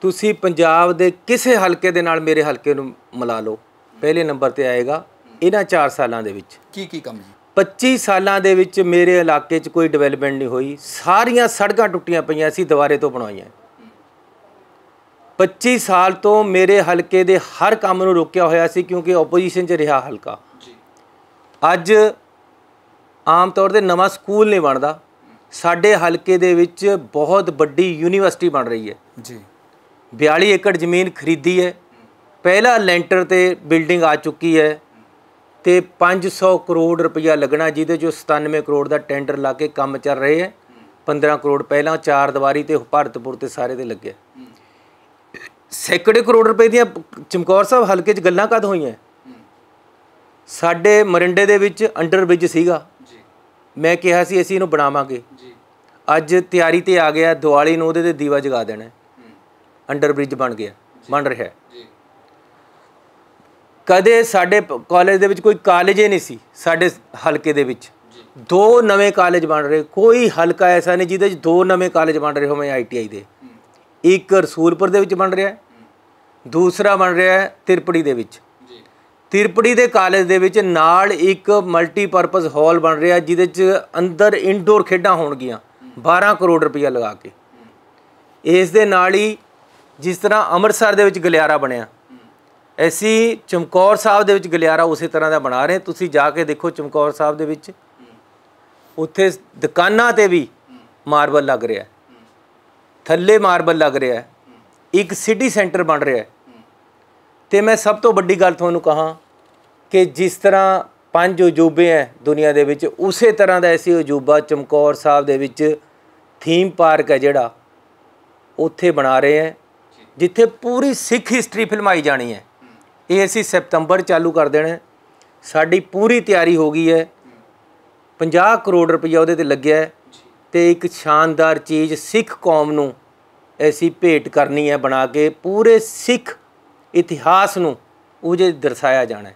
ਤੁਸੀਂ ਪੰਜਾਬ ਦੇ ਕਿਸੇ ਹਲਕੇ ਦੇ ਨਾਲ ਮੇਰੇ ਹਲਕੇ ਨੂੰ ਮਿਲਾ ਲਓ ਪਹਿਲੇ ਨੰਬਰ ਤੇ ਆਏਗਾ ਇਹਨਾਂ 4 ਸਾਲਾਂ ਦੇ ਵਿੱਚ ਕੀ ਕੀ ਕੰਮ ਜੀ 25 ਸਾਲਾਂ ਦੇ ਵਿੱਚ ਮੇਰੇ ਇਲਾਕੇ 'ਚ ਕੋਈ ਡਿਵੈਲਪਮੈਂਟ ਨਹੀਂ ਹੋਈ ਸਾਰੀਆਂ ਸੜਕਾਂ ਟੁੱਟੀਆਂ ਪਈਆਂ ਸੀ ਦੁਬਾਰੇ ਤੋਂ ਬਣਾਈਆਂ 25 ਸਾਲ ਤੋਂ ਮੇਰੇ ਹਲਕੇ ਦੇ ਹਰ ਕੰਮ ਨੂੰ ਰੋਕਿਆ ਹੋਇਆ ਸੀ ਕਿਉਂਕਿ ਆਪੋਜੀਸ਼ਨ 'ਚ ਰਿਹਾ ਹਲਕਾ ਅੱਜ ਆਮ ਤੌਰ ਤੇ ਨਵਾਂ ਸਕੂਲ ਨਹੀਂ ਬਣਦਾ ਸਾਡੇ ਹਲਕੇ ਦੇ ਵਿੱਚ ਬਹੁਤ ਵੱਡੀ ਯੂਨੀਵਰਸਿਟੀ ਬਣ ਰਹੀ ਹੈ ਜੀ 42 ਏਕੜ ਜ਼ਮੀਨ ਖਰੀਦੀ ਹੈ ਪਹਿਲਾ ਲੈਂਟਰ ਤੇ ਬਿਲਡਿੰਗ ਆ ਚੁੱਕੀ ਹੈ ਤੇ 500 ਕਰੋੜ ਰੁਪਇਆ ਲੱਗਣਾ ਜਿਹਦੇ ਜੋ 97 ਕਰੋੜ ਦਾ ਟੈਂਡਰ ਲਾ ਕੇ ਕੰਮ ਚੱਲ ਰਹੇ ਹੈ 15 ਕਰੋੜ ਪਹਿਲਾਂ ਚਾਰ ਦਿਵਾਰੀ ਤੇ ਭਾਰਤਪੁਰ ਤੇ ਸਾਰੇ ਤੇ ਲੱਗਿਆ ਸੈਂਕੜੇ ਕਰੋੜ ਰੁਪਏ ਦੀਆਂ ਚਮਕੌਰ ਸਾਹਿਬ ਹਲਕੇ 'ਚ ਗੱਲਾਂ ਕਦ ਹੋਈਆਂ ਸਾਡੇ ਮਰਿੰਡੇ ਦੇ ਵਿੱਚ ਅੰਡਰ ਬ੍ਰਿਜ ਸੀਗਾ ਜੀ ਮੈਂ ਕਿਹਾ ਸੀ ਅਸੀਂ ਇਹਨੂੰ ਬਣਾਵਾਂਗੇ ਜੀ ਅੱਜ ਤਿਆਰੀ ਤੇ ਆ ਗਿਆ ਦੀਵਾਲੀ ਨੂੰ ਉਹਦੇ ਤੇ ਦੀਵਾ ਜਗਾ ਦੇਣਾ ਅੰਡਰ ਬ੍ਰਿਜ ਬਣ ਗਿਆ ਬਣ ਰਿਹਾ ਜੀ ਕਦੇ ਸਾਡੇ ਕਾਲਜ ਦੇ ਵਿੱਚ ਕੋਈ ਕਾਲਜ ਹੀ ਨਹੀਂ ਸੀ ਸਾਡੇ ਹਲਕੇ ਦੇ ਵਿੱਚ ਦੋ ਨਵੇਂ ਕਾਲਜ ਬਣ ਰਹੇ ਕੋਈ ਹਲਕਾ ਐਸਾ ਨਹੀਂ ਜਿਹਦੇ ਵਿੱਚ ਦੋ ਨਵੇਂ ਕਾਲਜ ਬਣ ਰਹੇ ਹੋਵੇ ਆਈਟੀਆਈ ਦੇ ਇੱਕ ਰਸੂਲਪੁਰ ਦੇ ਵਿੱਚ ਬਣ ਰਿਹਾ ਦੂਸਰਾ ਬਣ ਰਿਹਾ ਤਿਰਪੜੀ ਦੇ ਵਿੱਚ ਤਿਰਪੜੀ ਦੇ ਕਾਲਜ ਦੇ ਵਿੱਚ ਨਾਲ ਇੱਕ ਮਲਟੀਪਰਪਸ ਹਾਲ ਬਣ ਰਿਹਾ ਜਿਹਦੇ 'ਚ ਅੰਦਰ ਇਨਡੋਰ ਖੇਡਾਂ ਹੋਣਗੀਆਂ 12 ਕਰੋੜ ਰੁਪਇਆ ਲਗਾ ਕੇ ਇਸ ਦੇ ਨਾਲ ਹੀ ਜਿਸ ਤਰ੍ਹਾਂ ਅੰਮ੍ਰਿਤਸਰ ਦੇ ਵਿੱਚ ਗਲਿਆਰਾ ਬਣਿਆ ਅਸੀਂ ਚਮਕੌਰ ਸਾਹਿਬ ਦੇ ਵਿੱਚ ਗਲਿਆਰਾ ਉਸੇ ਤਰ੍ਹਾਂ ਦਾ ਬਣਾ ਰਹੇ ਤੁਸੀਂ ਜਾ ਕੇ ਦੇਖੋ ਚਮਕੌਰ ਸਾਹਿਬ ਦੇ ਵਿੱਚ ਉੱਥੇ ਦੁਕਾਨਾਂ ਤੇ ਵੀ ਮਾਰਬਲ ਲੱਗ ਰਿਹਾ ਥੱਲੇ ਮਾਰਬਲ ਲੱਗ ਰਿਹਾ ਇੱਕ ਸਿਟੀ ਸੈਂਟਰ ਬਣ ਰਿਹਾ ਤੇ ਮੈਂ ਸਭ ਤੋਂ ਵੱਡੀ ਗੱਲ ਤੁਹਾਨੂੰ ਕਹਾਂ ਕਿ ਜਿਸ ਤਰ੍ਹਾਂ ਪੰਜ ਅਜੂਬੇ ਐ ਦੁਨੀਆ ਦੇ ਵਿੱਚ ਉਸੇ ਤਰ੍ਹਾਂ ਦਾ ਐਸੀ ਅਜੂਬਾ ਚਮਕੌਰ ਸਾਹਿਬ ਦੇ ਵਿੱਚ ਥੀਮ ਪਾਰਕ ਹੈ ਜਿਹੜਾ ਉੱਥੇ ਬਣਾ ਰਹੇ ਐ ਜਿੱਥੇ ਪੂਰੀ ਸਿੱਖ ਹਿਸਟਰੀ ਫਿਲਮਾਈ ਜਾਣੀ ਹੈ ਇਹ ਅਸੀਂ ਸਤੰਬਰ ਚਾਲੂ ਕਰ ਦੇਣਾ ਸਾਡੀ ਪੂਰੀ ਤਿਆਰੀ ਹੋ ਗਈ ਹੈ 50 ਕਰੋੜ ਰੁਪਏ ਉਹਦੇ ਤੇ ਲੱਗਿਆ ਤੇ ਇੱਕ ਸ਼ਾਨਦਾਰ ਚੀਜ਼ ਸਿੱਖ ਕੌਮ ਨੂੰ ਐਸੀ ਭੇਟ ਕਰਨੀ ਹੈ ਬਣਾ ਕੇ ਪੂਰੇ ਸਿੱਖ ਇਤਿਹਾਸ ਨੂੰ ਉਹ ਜੇ ਦਰਸਾਇਆ ਜਾਣਾ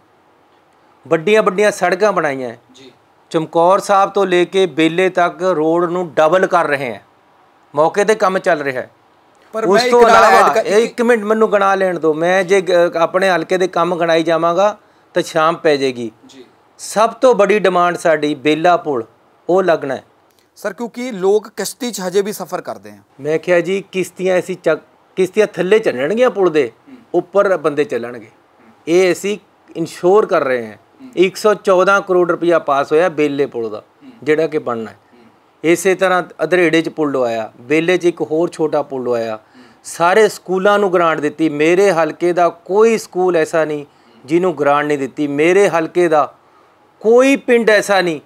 ਵੱਡੀਆਂ ਵੱਡੀਆਂ ਸੜਕਾਂ ਬਣਾਈਆਂ ਜੀ ਚਮਕੌਰ ਸਾਹਿਬ ਤੋਂ ਲੈ ਕੇ ਬੇਲੇ ਤੱਕ ਰੋਡ ਨੂੰ ਡਬਲ ਕਰ ਰਹੇ ਹੈ ਮੌਕੇ ਤੇ ਕੰਮ ਚੱਲ ਰਿਹਾ ਹੈ ਪਰ ਨਾਲ ਐਡ ਕਰ ਇੱਕ ਮਿੰਟ ਮੈਨੂੰ ਗਣਾ ਲੈਣ ਦਿਓ ਮੈਂ ਜੇ ਆਪਣੇ ਹਲਕੇ ਦੇ ਕੰਮ ਗਣਾਈ ਜਾਵਾਂਗਾ ਤਾਂ ਸ਼ਾਮ ਪੈ ਜਾਏਗੀ ਜੀ ਸਭ ਤੋਂ ਵੱਡੀ ਡਿਮਾਂਡ ਸਾਡੀ ਬੇਲਾ ਪੁਲ ਉਹ ਲੱਗਣਾ ਹੈ ਸਰ ਕਿਉਂਕਿ ਲੋਕ ਕਿਸ਼ਤੀ 'ਚ ਹਜੇ ਵੀ ਸਫ਼ਰ ਕਰਦੇ ਆ ਮੈਂ ਕਿਹਾ ਜੀ ਕਿਸ਼ਤੀਆਂ ਐਸੀ ਕਿਸ਼ਤੀਆਂ ਥੱਲੇ ਚੱਲਣਗੀਆਂ ਪੁਲ ਦੇ ਉੱਪਰ ਬੰਦੇ ਚੱਲਣਗੇ ਇਹ ਅਸੀਂ ਇਨਸ਼ੋਰ ਕਰ ਰਹੇ ਹਾਂ 114 ਕਰੋੜ ਰੁਪਇਆ ਪਾਸ ਹੋਇਆ ਬੇਲੇ ਪੁਲ ਦਾ ਜਿਹੜਾ ਕਿ ਬਣਨਾ ਹੈ ਇਸੇ ਤਰ੍ਹਾਂ ਅਧਰੇੜੇ 'ਚ ਪੁਲ ਲਵਾਇਆ ਵੇਲੇ 'ਚ ਇੱਕ ਹੋਰ ਛੋਟਾ ਪੁਲ ਲਵਾਇਆ ਸਾਰੇ ਸਕੂਲਾਂ ਨੂੰ ਗ੍ਰਾਂਟ ਦਿੱਤੀ ਮੇਰੇ ਹਲਕੇ ਦਾ ਕੋਈ ਸਕੂਲ ਐਸਾ ਨਹੀਂ ਜਿਹਨੂੰ ਗ੍ਰਾਂਟ ਨਹੀਂ ਦਿੱਤੀ ਮੇਰੇ ਹਲਕੇ ਦਾ ਕੋਈ ਪਿੰਡ ਐਸਾ ਨਹੀਂ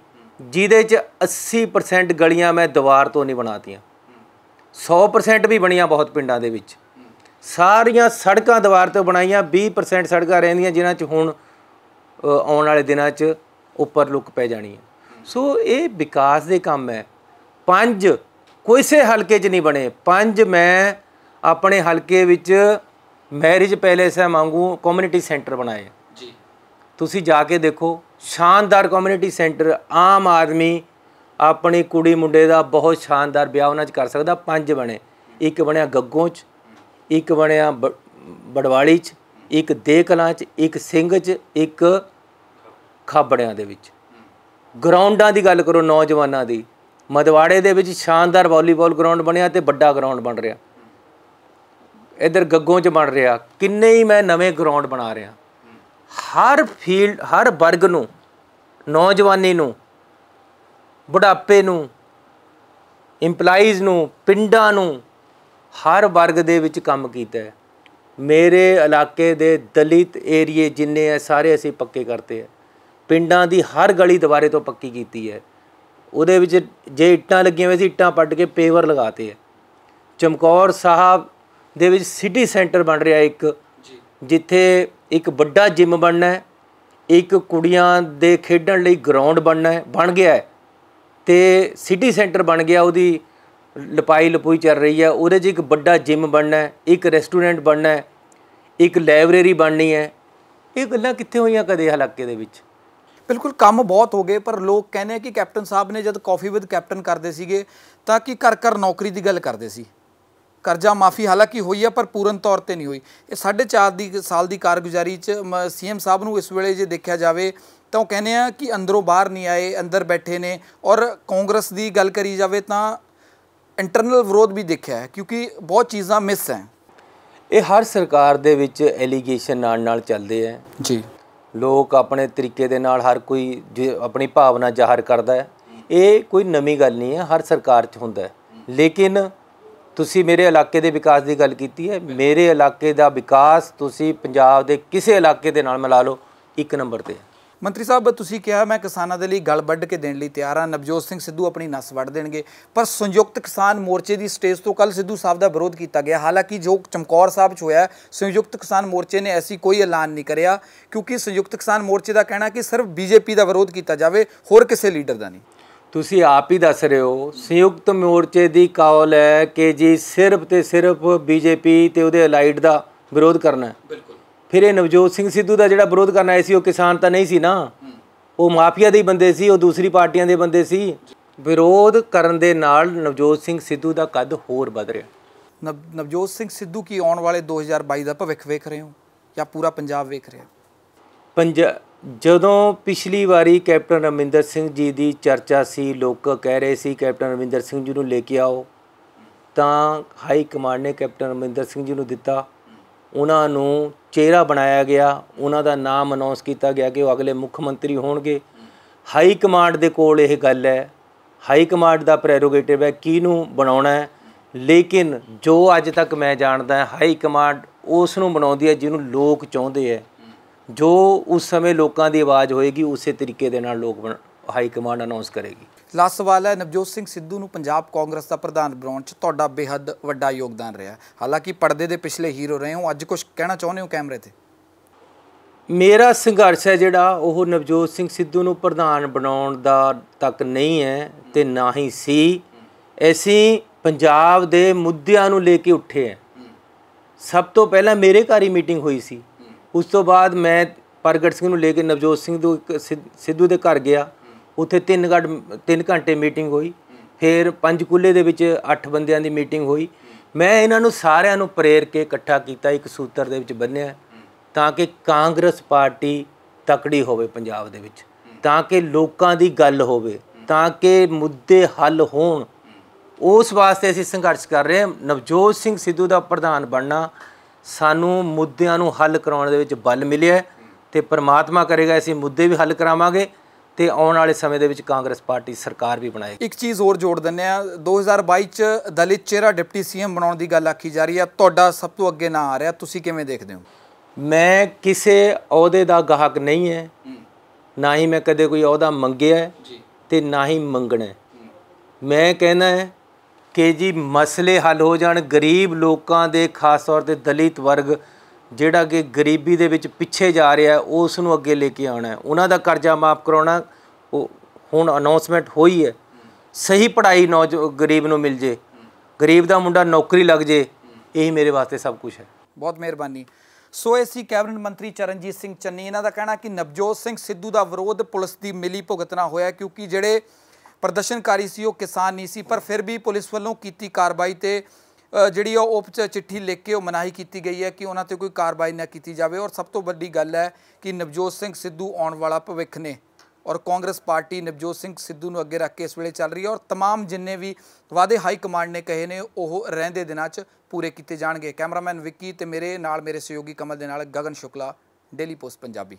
ਜਿਹਦੇ 'ਚ 80% ਗਲੀਆਂ ਮੈਂ ਦੀਵਾਰ ਤੋਂ ਨਹੀਂ ਬਣਾਤੀਆਂ 100% ਵੀ ਬਣੀਆਂ ਬਹੁਤ ਪਿੰਡਾਂ ਦੇ ਵਿੱਚ ਸਾਰੀਆਂ ਸੜਕਾਂ ਦੀਵਾਰ ਤੋਂ ਬਣਾਈਆਂ 20% ਸੜਕਾਂ ਰਹਿੰਦੀਆਂ ਜਿਨ੍ਹਾਂ 'ਚ ਹੁਣ ਆਉਣ ਵਾਲੇ ਦਿਨਾਂ 'ਚ ਉੱਪਰ ਲੁੱਕ ਪੈ ਜਾਣੀ ਹੈ ਸੋ ਇਹ ਵਿਕਾਸ ਦੇ ਕੰਮ ਹੈ ਪੰਜ ਕੋਈਸੇ ਹਲਕੇ 'ਚ ਨਹੀਂ ਬਣੇ ਪੰਜ ਮੈਂ ਆਪਣੇ ਹਲਕੇ ਵਿੱਚ ਮੈਰਿਜ ਪੈਲੇਸ ਹੈ ਮੰਗੂ ਕਮਿਊਨਿਟੀ ਸੈਂਟਰ ਬਣਾਏ ਜੀ ਤੁਸੀਂ ਜਾ ਕੇ ਦੇਖੋ ਸ਼ਾਨਦਾਰ ਕਮਿਊਨਿਟੀ ਸੈਂਟਰ ਆਮ ਆਦਮੀ ਆਪਣੀ ਕੁੜੀ ਮੁੰਡੇ ਦਾ ਬਹੁਤ ਸ਼ਾਨਦਾਰ ਵਿਆਹ ਉਹਨਾਂ 'ਚ ਕਰ ਸਕਦਾ ਪੰਜ ਬਣੇ ਇੱਕ ਬਣਿਆ ਗੱਗੋਂ 'ਚ ਇੱਕ ਬਣਿਆ ਬੜਵਾਲੀ 'ਚ ਇੱਕ ਦੇਕਲਾਂ 'ਚ ਇੱਕ ਸਿੰਘ 'ਚ ਇੱਕ ਖਾਬੜਿਆਂ ਦੇ ਵਿੱਚ ਗਰਾਊਂਡਾਂ ਦੀ ਗੱਲ ਕਰੋ ਨੌਜਵਾਨਾਂ ਦੀ ਮਦਵਾੜੇ ਦੇ ਵਿੱਚ ਸ਼ਾਨਦਾਰ ਵਾਲੀਬਾਲ ਗਰਾਊਂਡ ਬਣਿਆ ਤੇ ਵੱਡਾ ਗਰਾਊਂਡ ਬਣ ਰਿਹਾ ਇਧਰ ਗੱਗੋਂ 'ਚ ਬਣ ਰਿਹਾ ਕਿੰਨੇ ਹੀ ਮੈਂ ਨਵੇਂ ਗਰਾਊਂਡ ਬਣਾ ਰਿਹਾ ਹਰ ਫੀਲਡ ਹਰ ਵਰਗ ਨੂੰ ਨੌਜਵਾਨੀ ਨੂੰ ਬੁਢਾਪੇ ਨੂੰ ਇੰਪਲਾਈਜ਼ ਨੂੰ ਪਿੰਡਾਂ ਨੂੰ ਹਰ ਵਰਗ ਦੇ ਵਿੱਚ ਕੰਮ ਕੀਤਾ ਹੈ ਮੇਰੇ ਇਲਾਕੇ ਦੇ ਦਲਿਤ ਏਰੀਏ ਜਿੰਨੇ ਆ ਸਾਰੇ ਅਸੀਂ ਪੱਕੇ ਕਰਤੇ ਆ ਪਿੰਡਾਂ ਦੀ ਹਰ ਗਲੀ ਦੁਆਰੇ ਤੋਂ ਪੱਕੀ ਕੀਤੀ ਹੈ ਉਹਦੇ ਵਿੱਚ ਜੇ ਇੱਟਾਂ ਲੱਗੀਆਂ ਹੋਈਆਂ ਸੀ ਇੱਟਾਂ ਪੱਟ ਕੇ ਪੇਵਰ ਲਗਾਤੇ ਆ ਚਮਕੌਰ ਸਾਹਿਬ ਦੇ ਵਿੱਚ ਸਿਟੀ ਸੈਂਟਰ ਬਣ ਰਿਹਾ ਇੱਕ ਜਿੱਥੇ ਇੱਕ ਵੱਡਾ ਜਿਮ ਬਣਨਾ ਹੈ ਇੱਕ ਕੁੜੀਆਂ ਦੇ ਖੇਡਣ ਲਈ ਗਰਾਊਂਡ ਬਣਨਾ ਹੈ ਬਣ ਗਿਆ ਹੈ ਤੇ ਸਿਟੀ ਸੈਂਟਰ ਬਣ ਗਿਆ ਉਹਦੀ ਲਪਾਈ ਲਪੂਈ ਚੱਲ ਰਹੀ ਹੈ ਉਹਦੇ 'ਚ ਇੱਕ ਵੱਡਾ ਜਿਮ ਬਣਨਾ ਹੈ ਇੱਕ ਰੈਸਟੋਰੈਂਟ ਬਣਨਾ ਹੈ ਇੱਕ ਲਾਇਬ੍ਰੇਰੀ ਬਣਨੀ ਹੈ ਇਹ ਗੱਲਾਂ ਕਿੱਥੇ ਹੋਈਆਂ ਕਦੇ ਹਲਾਕੇ ਦੇ ਵਿੱਚ ਬਿਲਕੁਲ ਕੰਮ ਬਹੁਤ ਹੋ ਗਏ ਪਰ ਲੋਕ ਕਹਿੰਦੇ ਆ ਕਿ ਕੈਪਟਨ ਸਾਹਿਬ ਨੇ ਜਦ ਕਾਫੀ ਵਿਦ ਕੈਪਟਨ ਕਰਦੇ ਸੀਗੇ ਤਾਂ ਕਿ ਘਰ ਘਰ ਨੌਕਰੀ ਦੀ ਗੱਲ ਕਰਦੇ ਸੀ ਕਰਜ਼ਾ ਮਾਫੀ ਹਾਲਾਂਕਿ ਹੋਈ ਆ ਪਰ ਪੂਰਨ ਤੌਰ ਤੇ ਨਹੀਂ ਹੋਈ ਇਹ 4 ਦੀ ਸਾਲ ਦੀ ਕਾਰਗੁਜ਼ਾਰੀ ਚ ਸੀਐਮ ਸਾਹਿਬ ਨੂੰ ਇਸ ਵੇਲੇ ਜੇ ਦੇਖਿਆ ਜਾਵੇ ਤਾਂ ਉਹ ਕਹਿੰਦੇ ਆ ਕਿ ਅੰਦਰੋਂ ਬਾਹਰ ਨਹੀਂ ਆਏ ਅੰਦਰ ਬੈਠੇ ਨੇ ਔਰ ਕਾਂਗਰਸ ਦੀ ਗੱਲ ਕਰੀ ਜਾਵੇ ਤਾਂ ਇੰਟਰਨਲ ਵਿਰੋਧ ਵੀ ਦੇਖਿਆ ਹੈ ਕਿਉਂਕਿ ਬਹੁਤ ਚੀਜ਼ਾਂ ਮਿਸ ਹੈ ਇਹ ਹਰ ਸਰਕਾਰ ਦੇ ਵਿੱਚ ਐਲੀਗੇਸ਼ਨ ਨਾਲ ਨਾਲ ਚੱਲਦੇ ਆ ਜੀ ਲੋਕ ਆਪਣੇ ਤਰੀਕੇ ਦੇ ਨਾਲ ਹਰ ਕੋਈ ਆਪਣੀ ਭਾਵਨਾ ਜ਼ਾਹਰ ਕਰਦਾ ਹੈ ਇਹ ਕੋਈ ਨਵੀਂ ਗੱਲ ਨਹੀਂ ਹੈ ਹਰ ਸਰਕਾਰ 'ਚ ਹੁੰਦਾ ਹੈ ਲੇਕਿਨ ਤੁਸੀਂ ਮੇਰੇ ਇਲਾਕੇ ਦੇ ਵਿਕਾਸ ਦੀ ਗੱਲ ਕੀਤੀ ਹੈ ਮੇਰੇ ਇਲਾਕੇ ਦਾ ਵਿਕਾਸ ਤੁਸੀਂ ਪੰਜਾਬ ਦੇ ਕਿਸੇ ਇਲਾਕੇ ਦੇ ਨਾਲ ਮਿਲਾ ਲਓ ਇੱਕ ਨੰਬਰ ਤੇ ਮੰਤਰੀ ਸਾਹਿਬ ਤੁਸੀਂ ਕਿਹਾ ਮੈਂ ਕਿਸਾਨਾਂ ਦੇ ਲਈ ਗੱਲ ਵੱਢ ਕੇ ਦੇਣ ਲਈ ਤਿਆਰ ਹਾਂ ਨਵਜੋਤ ਸਿੰਘ ਸਿੱਧੂ ਆਪਣੀ ਨਸ ਵੱਢ ਦੇਣਗੇ ਪਰ ਸੰਯੁਕਤ ਕਿਸਾਨ ਮੋਰਚੇ ਦੀ ਸਟੇਜ ਤੋਂ ਕੱਲ ਸਿੱਧੂ ਸਾਹਿਬ ਦਾ ਵਿਰੋਧ ਕੀਤਾ ਗਿਆ ਹਾਲਾਂਕਿ ਜੋ ਚਮਕੌਰ ਸਾਹਿਬ 'ਚ ਹੋਇਆ ਸੰਯੁਕਤ ਕਿਸਾਨ ਮੋਰਚੇ ਨੇ ਐਸੀ ਕੋਈ ਐਲਾਨ ਨਹੀਂ ਕਰਿਆ ਕਿਉਂਕਿ ਸੰਯੁਕਤ ਕਿਸਾਨ ਮੋਰਚੇ ਦਾ ਕਹਿਣਾ ਕਿ ਸਿਰਫ ਬੀਜੇਪੀ ਦਾ ਵਿਰੋਧ ਕੀਤਾ ਜਾਵੇ ਹੋਰ ਕਿਸੇ ਲੀਡਰ ਦਾ ਨਹੀਂ ਤੁਸੀਂ ਆਪ ਹੀ ਦੱਸ ਰਹੇ ਹੋ ਸੰਯੁਕਤ ਮੋਰਚੇ ਦੀ ਕਾਲ ਹੈ ਕਿ ਜੀ ਸਿਰਫ ਤੇ ਸਿਰਫ ਬੀਜੇਪੀ ਤੇ ਉਹਦੇ ਅਲਾਈਡ ਦਾ ਵਿਰੋਧ ਕਰਨਾ ਹੈ ਬਿਲਕੁਲ ਫਿਰ ਇਹ ਨਵਜੋਤ ਸਿੰਘ ਸਿੱਧੂ ਦਾ ਜਿਹੜਾ ਵਿਰੋਧ ਕਰਨ ਆਏ ਸੀ ਉਹ ਕਿਸਾਨ ਤਾਂ ਨਹੀਂ ਸੀ ਨਾ ਉਹ ਮਾਫੀਆ ਦੇ ਬੰਦੇ ਸੀ ਉਹ ਦੂਸਰੀ ਪਾਰਟੀਆਂ ਦੇ ਬੰਦੇ ਸੀ ਵਿਰੋਧ ਕਰਨ ਦੇ ਨਾਲ ਨਵਜੋਤ ਸਿੰਘ ਸਿੱਧੂ ਦਾ ਕੱਦ ਹੋਰ ਵਧ ਰਿਹਾ ਨਵਜੋਤ ਸਿੰਘ ਸਿੱਧੂ ਕੀ ਆਉਣ ਵਾਲੇ 2022 ਦਾ ਭਵਿੱਖ ਵੇਖ ਰਹੇ ਹੋ ਜਾਂ ਪੂਰਾ ਪੰਜਾਬ ਵੇਖ ਰਿਹਾ ਪੰਜ ਜਦੋਂ ਪਿਛਲੀ ਵਾਰੀ ਕੈਪਟਨ ਰਮਿੰਦਰ ਸਿੰਘ ਜੀ ਦੀ ਚਰਚਾ ਸੀ ਲੋਕ ਕਹਿ ਰਹੇ ਸੀ ਕੈਪਟਨ ਰਮਿੰਦਰ ਸਿੰਘ ਜੀ ਨੂੰ ਲੈ ਕੇ ਆਓ ਤਾਂ ਹਾਈ ਕਮਾਂਡ ਨੇ ਕੈਪਟਨ ਰਮਿੰਦਰ ਸਿੰਘ ਜੀ ਨੂੰ ਦਿੱਤਾ ਉਹਨਾਂ ਨੂੰ ਚਿਹਰਾ ਬਣਾਇਆ ਗਿਆ ਉਹਨਾਂ ਦਾ ਨਾਮ ਅਨਾਉਂਸ ਕੀਤਾ ਗਿਆ ਕਿ ਉਹ ਅਗਲੇ ਮੁੱਖ ਮੰਤਰੀ ਹੋਣਗੇ ਹਾਈ ਕਮਾਂਡ ਦੇ ਕੋਲ ਇਹ ਗੱਲ ਹੈ ਹਾਈ ਕਮਾਂਡ ਦਾ ਪ੍ਰੈਰੋਗੇਟਿਵ ਹੈ ਨੂੰ ਬਣਾਉਣਾ ਹੈ ਲੇਕਿਨ ਜੋ ਅੱਜ ਤੱਕ ਮੈਂ ਜਾਣਦਾ ਹਾਈ ਕਮਾਂਡ ਉਸ ਨੂੰ ਬਣਾਉਂਦੀ ਹੈ ਜਿਹਨੂੰ ਲੋਕ ਚਾਹੁੰਦੇ ਹੈ ਜੋ ਉਸ ਸਮੇਂ ਲੋਕਾਂ ਦੀ ਆਵਾਜ਼ ਹੋਏਗੀ ਉਸੇ ਤਰੀਕੇ ਦੇ ਨਾਲ ਲੋਕ ਹਾਈ ਕਮਾਂਡ ਅਨਾਉਂਸ ਕਰੇਗੀ ਲਾਸਵਾਲਾ ਨਵਜੋਤ ਸਿੰਘ ਸਿੱਧੂ ਨੂੰ ਪੰਜਾਬ ਕਾਂਗਰਸ ਦਾ ਪ੍ਰਧਾਨ ਬਣਾਉਣ 'ਚ ਤੁਹਾਡਾ ਬੇਹੱਦ ਵੱਡਾ ਯੋਗਦਾਨ ਰਿਹਾ ਹਾਲਾਂਕਿ ਪਰਦੇ ਦੇ ਪਿਛਲੇ ਹੀਰੋ ਰਹੇ ਹੋ ਅੱਜ ਕੁਝ ਕਹਿਣਾ ਚਾਹੁੰਦੇ ਹੋ ਕੈਮਰੇ ਤੇ ਮੇਰਾ ਸੰਘਰਸ਼ ਹੈ ਜਿਹੜਾ ਉਹ ਨਵਜੋਤ ਸਿੰਘ ਸਿੱਧੂ ਨੂੰ ਪ੍ਰਧਾਨ ਬਣਾਉਣ ਦਾ ਤੱਕ ਨਹੀਂ ਹੈ ਤੇ ਨਾ ਹੀ ਸੀ ਅਸੀਂ ਪੰਜਾਬ ਦੇ ਮੁੱਦਿਆਂ ਨੂੰ ਲੈ ਕੇ ਉੱਠੇ ਆ ਸਭ ਤੋਂ ਪਹਿਲਾਂ ਮੇਰੇ ਘਰ ਹੀ ਮੀਟਿੰਗ ਹੋਈ ਸੀ ਉਸ ਤੋਂ ਬਾਅਦ ਮੈਂ ਪ੍ਰਗਟ ਸਿੰਘ ਨੂੰ ਲੈ ਕੇ ਨਵਜੋਤ ਸਿੰਘ ਸਿੱਧੂ ਦੇ ਘਰ ਗਿਆ ਉੱਥੇ 3 ਘੰਟ 3 ਘੰਟੇ ਮੀਟਿੰਗ ਹੋਈ ਫਿਰ ਪੰਜਕੂਲੇ ਦੇ ਵਿੱਚ 8 ਬੰਦਿਆਂ ਦੀ ਮੀਟਿੰਗ ਹੋਈ ਮੈਂ ਇਹਨਾਂ ਨੂੰ ਸਾਰਿਆਂ ਨੂੰ ਪ੍ਰੇਰ ਕੇ ਇਕੱਠਾ ਕੀਤਾ ਇੱਕ ਸੂਤਰ ਦੇ ਵਿੱਚ ਬੰਨਿਆ ਤਾਂ ਕਿ ਕਾਂਗਰਸ ਪਾਰਟੀ ਤਕੜੀ ਹੋਵੇ ਪੰਜਾਬ ਦੇ ਵਿੱਚ ਤਾਂ ਕਿ ਲੋਕਾਂ ਦੀ ਗੱਲ ਹੋਵੇ ਤਾਂ ਕਿ ਮੁੱਦੇ ਹੱਲ ਹੋਣ ਉਸ ਵਾਸਤੇ ਅਸੀਂ ਸੰਘਰਸ਼ ਕਰ ਰਹੇ ਹਾਂ ਨਵਜੋਤ ਸਿੰਘ ਸਿੱਧੂ ਦਾ ਪ੍ਰਧਾਨ ਬਣਨਾ ਸਾਨੂੰ ਮੁੱਦਿਆਂ ਨੂੰ ਹੱਲ ਕਰਾਉਣ ਦੇ ਵਿੱਚ ਬਲ ਮਿਲਿਆ ਤੇ ਪ੍ਰਮਾਤਮਾ ਕਰੇਗਾ ਅਸੀਂ ਮੁੱਦੇ ਵੀ ਹੱਲ ਕਰਾਵਾਂਗੇ ਤੇ ਆਉਣ ਵਾਲੇ ਸਮੇਂ ਦੇ ਵਿੱਚ ਕਾਂਗਰਸ ਪਾਰਟੀ ਸਰਕਾਰ ਵੀ ਬਣਾਏਗੀ ਇੱਕ ਚੀਜ਼ ਹੋਰ ਜੋੜ ਦਿੰਨੇ ਆ 2022 ਚ ਦਲਿਤ ਚਿਹਰਾ ਡਿਪਟੀ ਸੀਐਮ ਬਣਾਉਣ ਦੀ ਗੱਲ ਆਖੀ ਜਾ ਰਹੀ ਆ ਤੁਹਾਡਾ ਸਭ ਤੋਂ ਅੱਗੇ ਨਾਂ ਆ ਰਿਹਾ ਤੁਸੀਂ ਕਿਵੇਂ ਦੇਖਦੇ ਹੋ ਮੈਂ ਕਿਸੇ ਅਹੁਦੇ ਦਾ ਗਾਹਕ ਨਹੀਂ ਹੈ ਨਾ ਹੀ ਮੈਂ ਕਦੇ ਕੋਈ ਅਹੁਦਾ ਮੰਗਿਆ ਤੇ ਨਾ ਹੀ ਮੰਗਣਾ ਮੈਂ ਕਹਿੰਦਾ ਹੈ ਕਿ ਜੀ ਮਸਲੇ ਹੱਲ ਹੋ ਜਾਣ ਗਰੀਬ ਲੋਕਾਂ ਦੇ ਖਾਸ ਤੌਰ ਤੇ ਦਲਿਤ ਵਰਗ ਜਿਹੜਾ ਕਿ ਗਰੀਬੀ ਦੇ ਵਿੱਚ ਪਿੱਛੇ ਜਾ ਰਿਹਾ ਹੈ ਉਸ ਨੂੰ ਅੱਗੇ ਲੈ ਕੇ ਆਉਣਾ ਹੈ ਉਹਨਾਂ ਦਾ ਕਰਜ਼ਾ ਮਾਫ ਕਰਾਉਣਾ ਉਹ ਹੁਣ ਅਨਾਉਂਸਮੈਂਟ ਹੋਈ ਹੈ ਸਹੀ ਪੜ੍ਹਾਈ ਨੌਜ ਗਰੀਬ ਨੂੰ ਮਿਲ ਜੇ ਗਰੀਬ ਦਾ ਮੁੰਡਾ ਨੌਕਰੀ ਲੱਗ ਜੇ ਇਹ ਮੇਰੇ ਵਾਸਤੇ ਸਭ ਕੁਝ ਹੈ ਬਹੁਤ ਮਿਹਰਬਾਨੀ ਸੋ ਐਸੀ ਕੈਬਨਿਟ ਮੰਤਰੀ ਚਰਨਜੀਤ ਸਿੰਘ ਚੰਨੀ ਇਹਨਾਂ ਦਾ ਕਹਿਣਾ ਕਿ ਨਵਜੋਤ ਸਿੰਘ ਸਿੱਧੂ ਦਾ ਵਿਰੋਧ ਪੁਲਿਸ ਦੀ ਮਿਲੀ ਭੁਗਤਣਾ ਹੋਇਆ ਕਿਉਂਕਿ ਜਿਹੜੇ ਪ੍ਰਦਰਸ਼ਨਕਾਰੀ ਸੀ ਉਹ ਕਿਸਾਨ ਨਹੀਂ ਸੀ ਪਰ ਫਿਰ ਵੀ ਪੁਲਿਸ ਵੱਲੋਂ ਕੀਤੀ ਕਾਰਵਾਈ ਤੇ ਜਿਹੜੀ ਉਹ ਉਪਚ ਚਿੱਠੀ ਲਿਖ ਕੇ ਉਹ ਮਨਾਹੀ ਕੀਤੀ ਗਈ ਹੈ ਕਿ ਉਹਨਾਂ ਤੇ ਕੋਈ ਕਾਰਵਾਈ ਨਾ ਕੀਤੀ ਜਾਵੇ ਔਰ ਸਭ ਤੋਂ ਵੱਡੀ ਗੱਲ ਹੈ ਕਿ ਨਵਜੋਤ ਸਿੰਘ ਸਿੱਧੂ ਆਉਣ ਵਾਲਾ ਭਵਿੱਖ ਨੇ ਔਰ ਕਾਂਗਰਸ ਪਾਰਟੀ ਨਵਜੋਤ ਸਿੰਘ ਸਿੱਧੂ ਨੂੰ ਅੱਗੇ ਰੱਖ ਕੇ ਇਸ ਵੇਲੇ ਚੱਲ ਰਹੀ ਹੈ ਔਰ तमाम ਜਿੰਨੇ ਵੀ ਵਾਅਦੇ ਹਾਈ ਕਮਾਂਡ ਨੇ ਕਹੇ ਨੇ ਉਹ ਰਹਿੰਦੇ ਦਿਨਾਂ 'ਚ ਪੂਰੇ ਕੀਤੇ ਜਾਣਗੇ ਕੈਮਰਾਮੈਨ ਵਿੱਕੀ ਤੇ ਮੇਰੇ ਨਾਲ ਮੇਰੇ ਸਹਿਯੋਗੀ ਕਮਲ ਦੇ ਨਾਲ ਗਗਨ ਸ਼ੁਕਲਾ ਡੇਲੀ ਪੋਸਟ ਪੰਜਾਬੀ